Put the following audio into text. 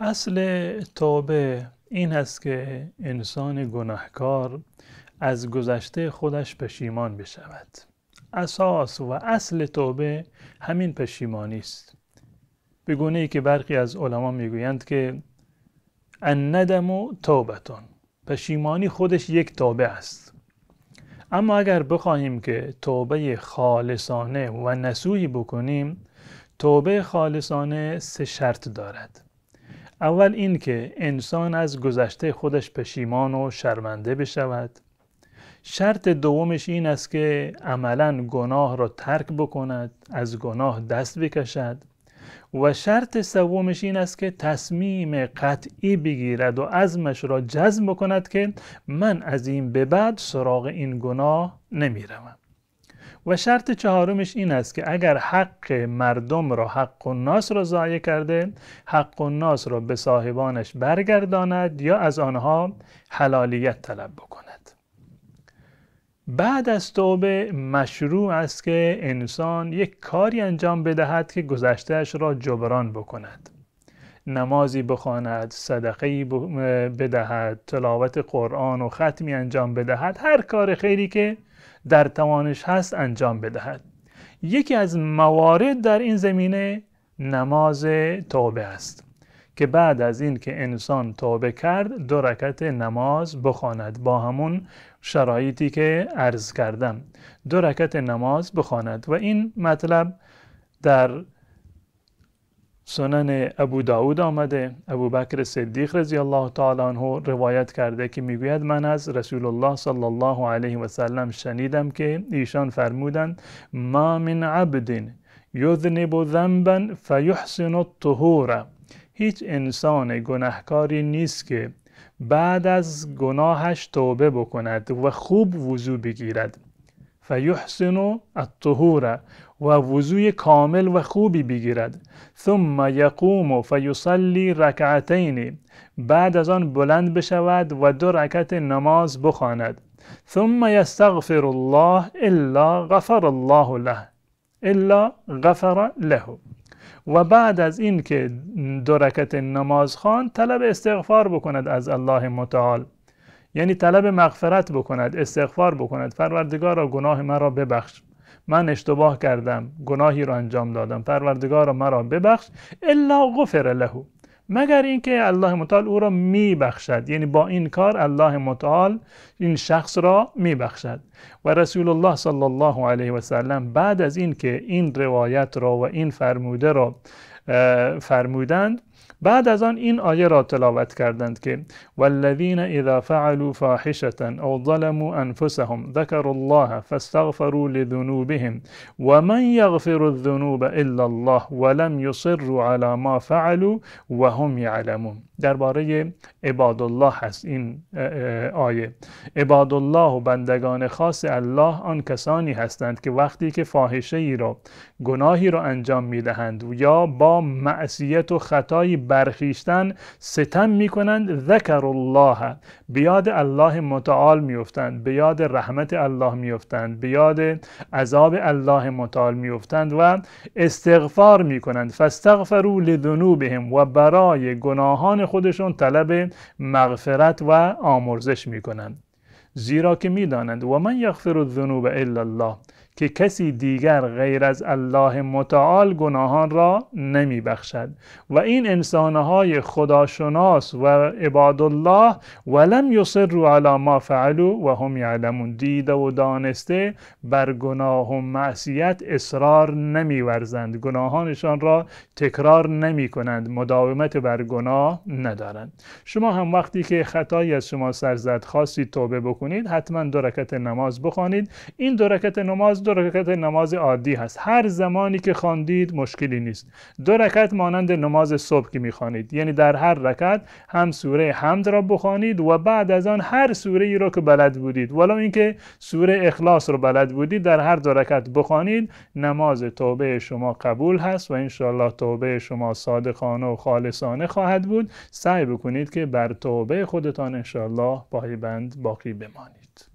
اصل توبه این هست که انسان گناهکار از گذشته خودش پشیمان بشود اساس و اصل توبه همین پشیمانی است به گونه ای که برخی از علما میگویند که و توبتون پشیمانی خودش یک توبه است اما اگر بخواهیم که توبه خالصانه و نسوی بکنیم توبه خالصانه سه شرط دارد اول این که انسان از گذشته خودش پشیمان و شرمنده بشود شرط دومش این است که عملا گناه را ترک بکند از گناه دست بکشد و شرط سومش این است که تصمیم قطعی بگیرد و عزمش را جزم بکند که من از این به بعد سراغ این گناه نمیروم و شرط چهارمش این است که اگر حق مردم را حق و ناس را ضایع کرده حق و ناس را به صاحبانش برگرداند یا از آنها حلالیت طلب بکند بعد از توبه مشروع است که انسان یک کاری انجام بدهد که گذشتهش را جبران بکند نمازی بخواند صدقه بدهد تلاوت قرآن و ختمی انجام بدهد هر کار خیری که در توانش هست انجام بدهد یکی از موارد در این زمینه نماز توبه است که بعد از این که انسان توبه کرد دو رکعت نماز بخواند با همون شرایطی که عرض کردم دو رکعت نماز بخواند و این مطلب در سنن ابو داود آمده ابو بکر صدیق رضی الله تعالی روایت کرده که میگوید من از رسول الله صلی الله علیه و سلم شنیدم که ایشان فرمودند ما من عبد یذنب ذنبا فیحسن الطهور هیچ انسان گناهکاری نیست که بعد از گناهش توبه بکند و خوب وضو بگیرد فیحسن الطهور و وضوع کامل و خوبی بگیرد ثم یقوم و فیصلی رکعتین بعد از آن بلند بشود و دو رکعت نماز بخواند ثم یستغفر الله الا غفر الله له الا غفر له و بعد از این که دو رکعت نماز خوان طلب استغفار بکند از الله متعال یعنی طلب مغفرت بکند استغفار بکند پروردگارا گناه مرا ببخش من اشتباه کردم گناهی را انجام دادم پروردگارا مرا ببخش الا غفر له مگر اینکه الله متعال او را میبخشد یعنی با این کار الله متعال این شخص را میبخشد و رسول الله صلی الله علیه و سلم بعد از اینکه این روایت را و این فرموده را فرمودند بعد از آن این آیه را تلاوت کردند که والذین اذا فعلوا فاحشة او ظلموا انفسهم ذكروا الله فاستغفروا لذنوبهم ومن يغفر الذنوب الا الله ولم يصروا على ما فعلوا وهم يعلمون درباره عباد الله هست این آیه عباد الله و بندگان خاص الله آن کسانی هستند که وقتی که فاحشه ای را گناهی را انجام میدهند یا با معصیت و خطایی برخیشتن ستم میکنند ذکر الله به یاد الله متعال میفتند به یاد رحمت الله میفتند به یاد عذاب الله متعال میفتند و استغفار میکنند فاستغفروا لذنوبهم و برای گناهان خودشون طلب مغفرت و آمرزش میکنند زیرا که میدانند و من یغفر الذنوب الا الله که کسی دیگر غیر از الله متعال گناهان را نمی بخشد و این انسانهای خداشناس و عباد الله ولم یصروا علی ما فعلو و هم یعلمون دیده و دانسته بر گناه و معصیت اصرار نمی ورزند گناهانشان را تکرار نمی کنند مداومت بر گناه ندارند شما هم وقتی که خطایی از شما سرزد زد توبه بکنید حتما دو نماز بخوانید این درکت نماز دو رکعت نماز عادی هست هر زمانی که خواندید مشکلی نیست دو رکعت مانند نماز صبح که میخوانید یعنی در هر رکعت هم سوره حمد را بخوانید و بعد از آن هر سوره ای را که بلد بودید ولو اینکه سوره اخلاص رو بلد بودید در هر دو رکعت بخوانید نماز توبه شما قبول هست و انشالله توبه شما صادقانه و خالصانه خواهد بود سعی بکنید که بر توبه خودتان انشالله پایبند باقی بمانید